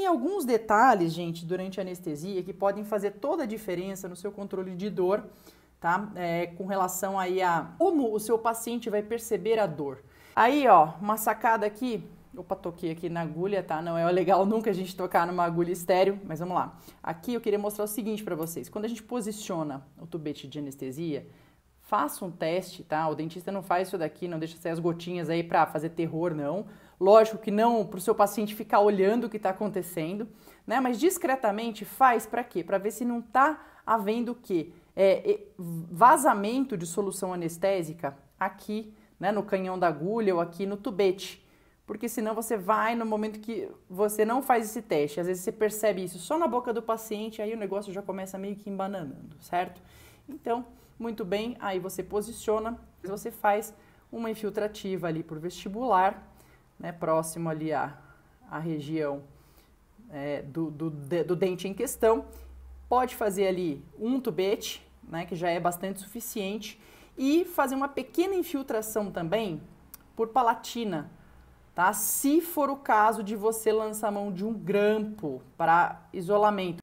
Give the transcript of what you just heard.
Existem alguns detalhes, gente, durante a anestesia que podem fazer toda a diferença no seu controle de dor, tá? É, com relação aí a como o seu paciente vai perceber a dor. Aí, ó, uma sacada aqui. Opa, toquei aqui na agulha, tá? Não é legal nunca a gente tocar numa agulha estéreo, mas vamos lá. Aqui eu queria mostrar o seguinte para vocês. Quando a gente posiciona o tubete de anestesia, faça um teste, tá? O dentista não faz isso daqui, não deixa sair as gotinhas aí para fazer terror, não. Lógico que não para o seu paciente ficar olhando o que está acontecendo, né? Mas discretamente faz para quê? Para ver se não está havendo o quê? É, vazamento de solução anestésica aqui, né? No canhão da agulha ou aqui no tubete. Porque senão você vai no momento que você não faz esse teste. Às vezes você percebe isso só na boca do paciente, aí o negócio já começa meio que embananando, certo? Então, muito bem, aí você posiciona, você faz uma infiltrativa ali por vestibular, né, próximo ali à, à região é, do, do, do, dente em questão. Pode fazer ali um tubete, né, que já é bastante suficiente, e fazer uma pequena infiltração também por palatina, tá? Se for o caso de você lançar mão de um grampo para isolamento.